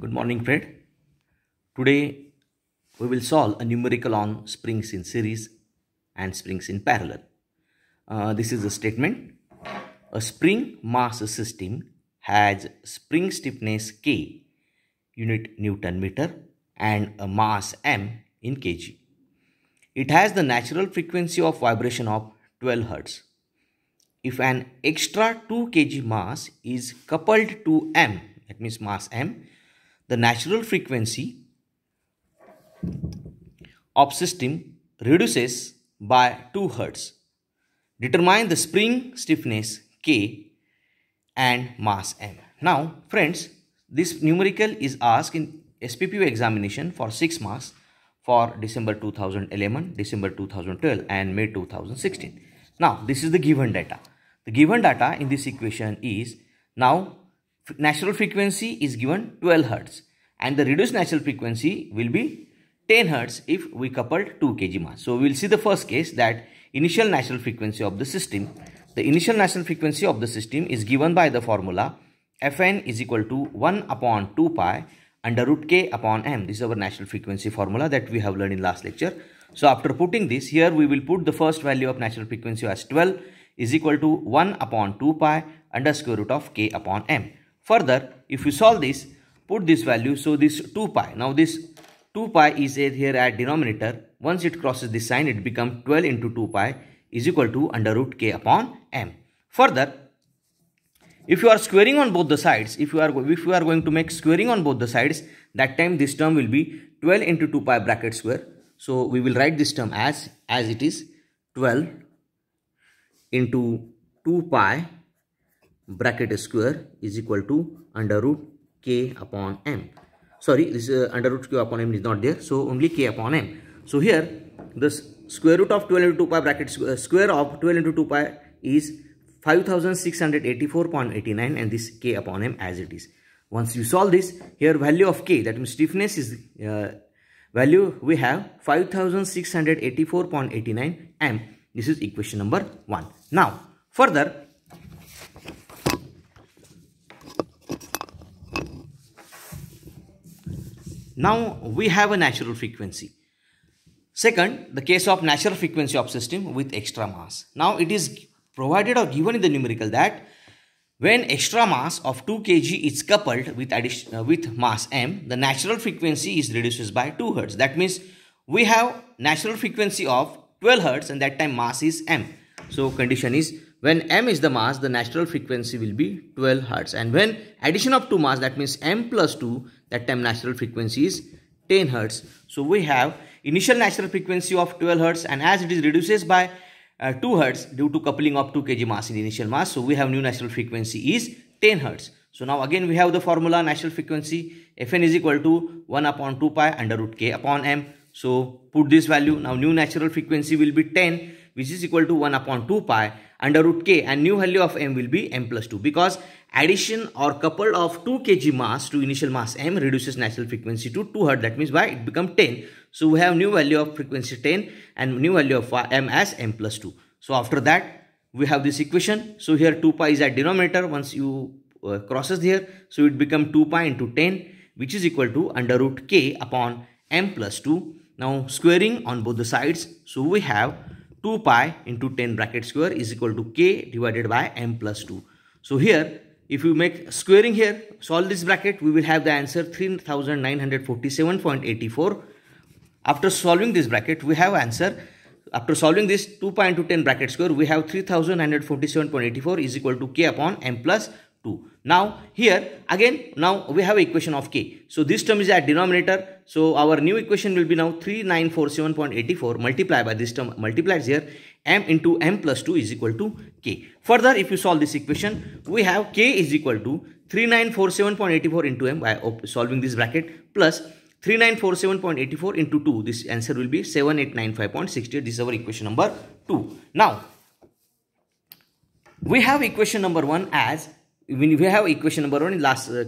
Good morning, Fred. Today, we will solve a numerical on springs in series and springs in parallel. Uh, this is a statement. A spring mass system has spring stiffness K unit Newton meter and a mass M in kg. It has the natural frequency of vibration of 12 Hz. If an extra 2 kg mass is coupled to M, that means mass M, the natural frequency of system reduces by 2 Hz. Determine the spring stiffness K and mass M. Now friends, this numerical is asked in SPPU examination for 6 marks for December 2011, December 2012 and May 2016. Now this is the given data. The given data in this equation is now natural frequency is given 12 Hz and the reduced natural frequency will be 10 hertz if we coupled 2 kg mass. So we will see the first case that initial natural frequency of the system. The initial natural frequency of the system is given by the formula Fn is equal to 1 upon 2 pi under root k upon m. This is our natural frequency formula that we have learned in last lecture. So after putting this here we will put the first value of natural frequency as 12 is equal to 1 upon 2 pi under square root of k upon m. Further if we solve this put this value so this 2 pi now this 2 pi is here at denominator once it crosses this sign it becomes 12 into 2 pi is equal to under root k upon m further if you are squaring on both the sides if you are if you are going to make squaring on both the sides that time this term will be 12 into 2 pi bracket square so we will write this term as as it is 12 into 2 pi bracket square is equal to under root k upon m. Sorry, this uh, under root q upon m is not there. So, only k upon m. So, here this square root of 12 into 2 pi bracket uh, square of 12 into 2 pi is 5684.89 and this k upon m as it is. Once you solve this, here value of k that means stiffness is uh, value we have 5684.89 m. This is equation number 1. Now, further Now we have a natural frequency. Second, the case of natural frequency of system with extra mass. Now it is provided or given in the numerical that when extra mass of 2 kg is coupled with, addition, uh, with mass m, the natural frequency is reduced by 2 hertz. That means we have natural frequency of 12 hertz and that time mass is m. So condition is when m is the mass, the natural frequency will be 12 hertz. And when addition of 2 mass, that means m plus 2, that time natural frequency is 10 hertz so we have initial natural frequency of 12 hertz and as it is reduces by uh, 2 hertz due to coupling of 2 kg mass in initial mass so we have new natural frequency is 10 hertz so now again we have the formula natural frequency fn is equal to 1 upon 2 pi under root k upon m so put this value now new natural frequency will be 10 which is equal to 1 upon 2 pi under root k and new value of m will be m plus 2 because addition or couple of 2 kg mass to initial mass m reduces natural frequency to 2 hertz that means why it become 10 so we have new value of frequency 10 and new value of m as m plus 2 so after that we have this equation so here 2 pi is at denominator once you uh, crosses here so it become 2 pi into 10 which is equal to under root k upon m plus 2 now squaring on both the sides so we have 2 pi into 10 bracket square is equal to k divided by m plus 2. So here, if you make squaring here, solve this bracket, we will have the answer 3947.84. After solving this bracket, we have answer, after solving this 2 pi into 10 bracket square, we have 3947.84 is equal to k upon m plus 2. Now here again now we have equation of k. So this term is at denominator. So our new equation will be now 3947.84 multiplied by this term multiplies here m into m plus 2 is equal to k. Further if you solve this equation we have k is equal to 3947.84 into m by solving this bracket plus 3947.84 into 2 this answer will be 7895.68 this is our equation number 2. Now we have equation number 1 as when we have equation number one last uh,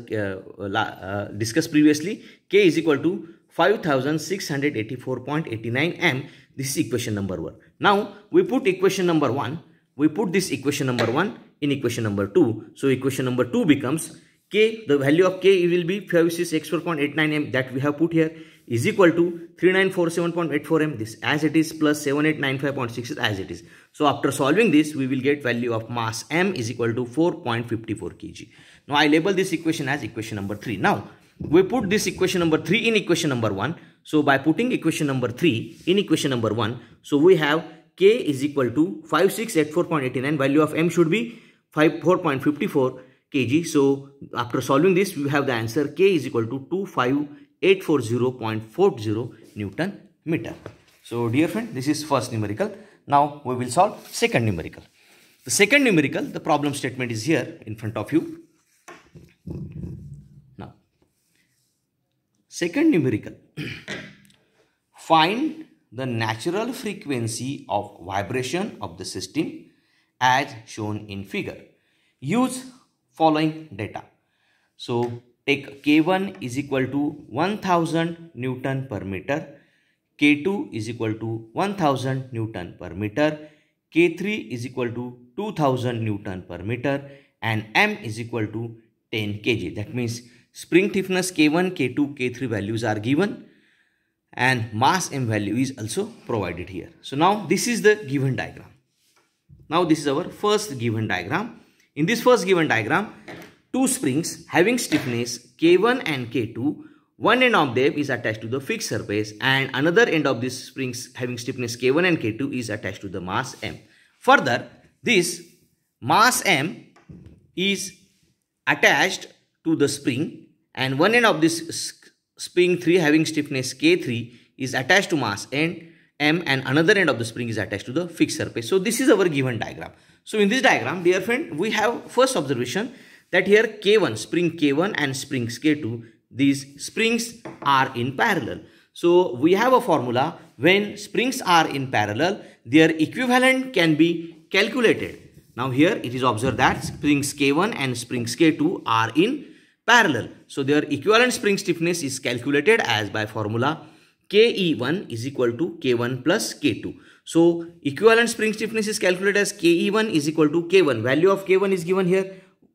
uh, uh, discussed previously k is equal to 5684.89 m this is equation number one now we put equation number one we put this equation number one in equation number two so equation number two becomes K, the value of K will be 56684.89 M that we have put here is equal to 3947.84 M this as it is plus 7895.6 as it is. So after solving this, we will get value of mass M is equal to 4.54 kg. Now I label this equation as equation number 3. Now we put this equation number 3 in equation number 1. So by putting equation number 3 in equation number 1, so we have K is equal to 5684.89 value of M should be 5, 4.54 kg. So after solving this, we have the answer K is equal to 25840.40 Newton meter. So dear friend, this is first numerical. Now we will solve second numerical. The second numerical, the problem statement is here in front of you. Now, second numerical. Find the natural frequency of vibration of the system as shown in figure. Use following data. So take K1 is equal to 1000 Newton per meter, K2 is equal to 1000 Newton per meter, K3 is equal to 2000 Newton per meter and M is equal to 10 kg. That means spring stiffness K1, K2, K3 values are given and mass M value is also provided here. So now this is the given diagram. Now this is our first given diagram in this first given diagram, two springs having stiffness K1 and K2, one end of them is attached to the fixed surface and another end of these springs having stiffness K1 and K2 is attached to the mass M. Further, this mass M is attached to the spring and one end of this spring 3 having stiffness K3 is attached to mass N, M and another end of the spring is attached to the fixed surface. So this is our given diagram. So in this diagram, dear friend, we have first observation that here K1, spring K1 and springs K2, these springs are in parallel. So we have a formula when springs are in parallel, their equivalent can be calculated. Now here it is observed that springs K1 and springs K2 are in parallel. So their equivalent spring stiffness is calculated as by formula Ke1 is equal to K1 plus K2. So equivalent spring stiffness is calculated as Ke1 is equal to K1. Value of K1 is given here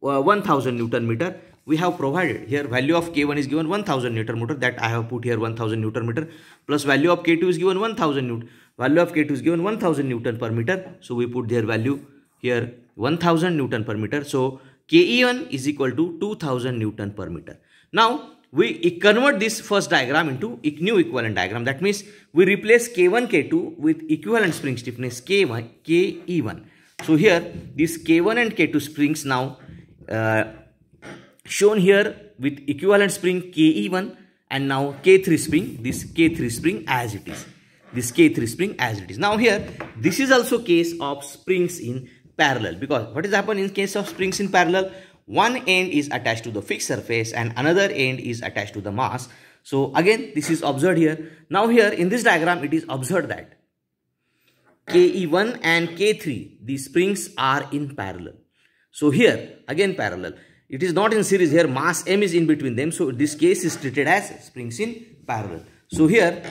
uh, 1000 Newton meter. We have provided here value of K1 is given 1000 Newton meter that I have put here 1000 Newton meter plus value of K2 is given 1000 Newton. Value of K2 is given 1000 Newton per meter. So we put their value here 1000 Newton per meter. So Ke1 is equal to 2000 Newton per meter. Now we convert this first diagram into a new equivalent diagram. That means we replace K1, K2 with equivalent spring stiffness K1, KE1. So here this K1 and K2 springs now uh, shown here with equivalent spring KE1 and now K3 spring, this K3 spring as it is. This K3 spring as it is. Now here this is also case of springs in parallel because what is happening in case of springs in parallel one end is attached to the fixed surface and another end is attached to the mass. So again, this is observed here. Now here in this diagram, it is observed that KE1 and K3, the springs are in parallel. So here, again parallel. It is not in series here, mass M is in between them. So this case is treated as springs in parallel. So here,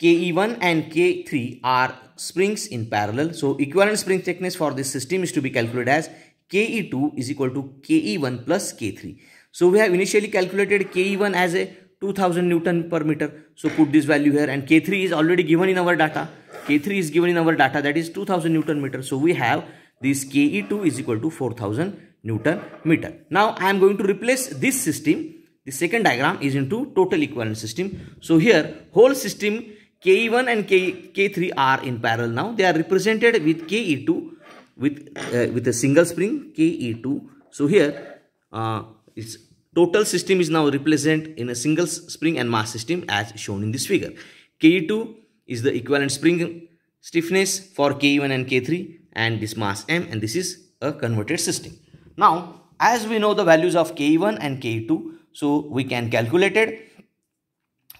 KE1 and K3 are springs in parallel. So equivalent spring thickness for this system is to be calculated as Ke2 is equal to Ke1 plus K3. So we have initially calculated Ke1 as a 2000 Newton per meter. So put this value here and K3 is already given in our data. K3 is given in our data that is 2000 Newton meter. So we have this Ke2 is equal to 4000 Newton meter. Now I am going to replace this system. The second diagram is into total equivalent system. So here whole system Ke1 and K, K3 are in parallel now. They are represented with Ke2 with, uh, with a single spring KE2. So here uh, its total system is now represent in a single spring and mass system as shown in this figure. KE2 is the equivalent spring stiffness for K1 and K3 and this mass M and this is a converted system. Now as we know the values of K1 and K2 so we can calculate it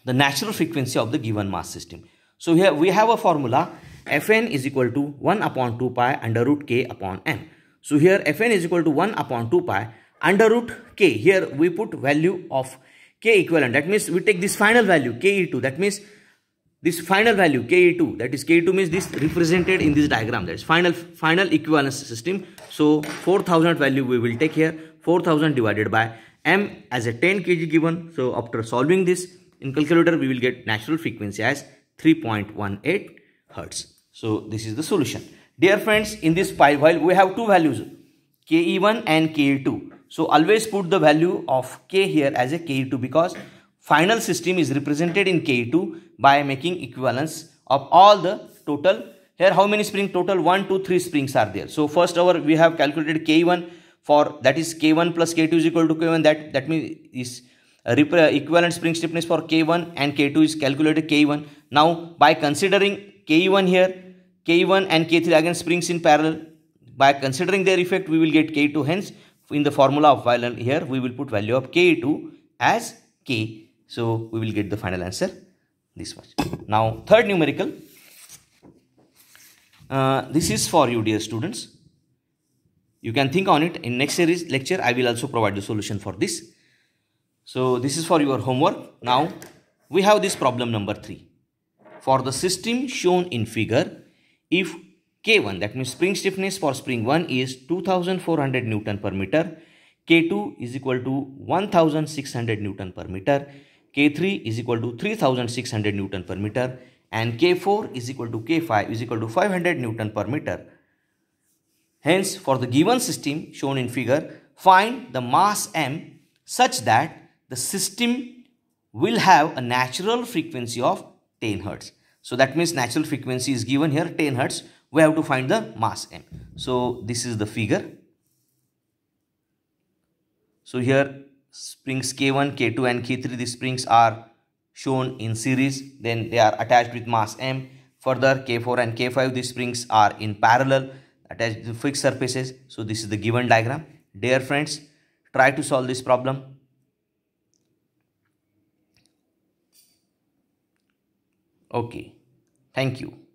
the natural frequency of the given mass system. So here we have a formula fn is equal to 1 upon 2 pi under root k upon m. So here fn is equal to 1 upon 2 pi under root k. Here we put value of k equivalent. That means we take this final value ke2. That means this final value ke2. That is ke2 means this represented in this diagram. That is final final equivalence system. So 4000 value we will take here. 4000 divided by m as a 10 kg given. So after solving this in calculator we will get natural frequency as 3.18 hertz. So this is the solution. Dear friends, in this pi while we have two values ke1 and ke2. So always put the value of k here as a ke2 because final system is represented in ke2 by making equivalence of all the total. Here how many spring total? 1, 2, 3 springs are there. So first our we have calculated k1 for that is k1 plus k2 is equal to k1 that that means is equivalent spring stiffness for k1 and k2 is calculated k1. Now by considering k1 here K1 and K3 again springs in parallel. By considering their effect, we will get K2. Hence, in the formula of violin here, we will put value of K2 as K. So, we will get the final answer this much. Now, third numerical. Uh, this is for you, dear students. You can think on it. In next series lecture, I will also provide the solution for this. So, this is for your homework. Now, we have this problem number 3. For the system shown in figure, if K1 that means spring stiffness for spring 1 is 2400 Newton per meter, K2 is equal to 1600 Newton per meter, K3 is equal to 3600 Newton per meter and K4 is equal to K5 is equal to 500 Newton per meter. Hence for the given system shown in figure find the mass m such that the system will have a natural frequency of 10 hertz. So that means natural frequency is given here 10 hertz. We have to find the mass m. So this is the figure. So here springs K1, K2 and K3 these springs are shown in series then they are attached with mass m. Further K4 and K5 these springs are in parallel attached to fixed surfaces. So this is the given diagram. Dear friends, try to solve this problem. Okay. Thank you.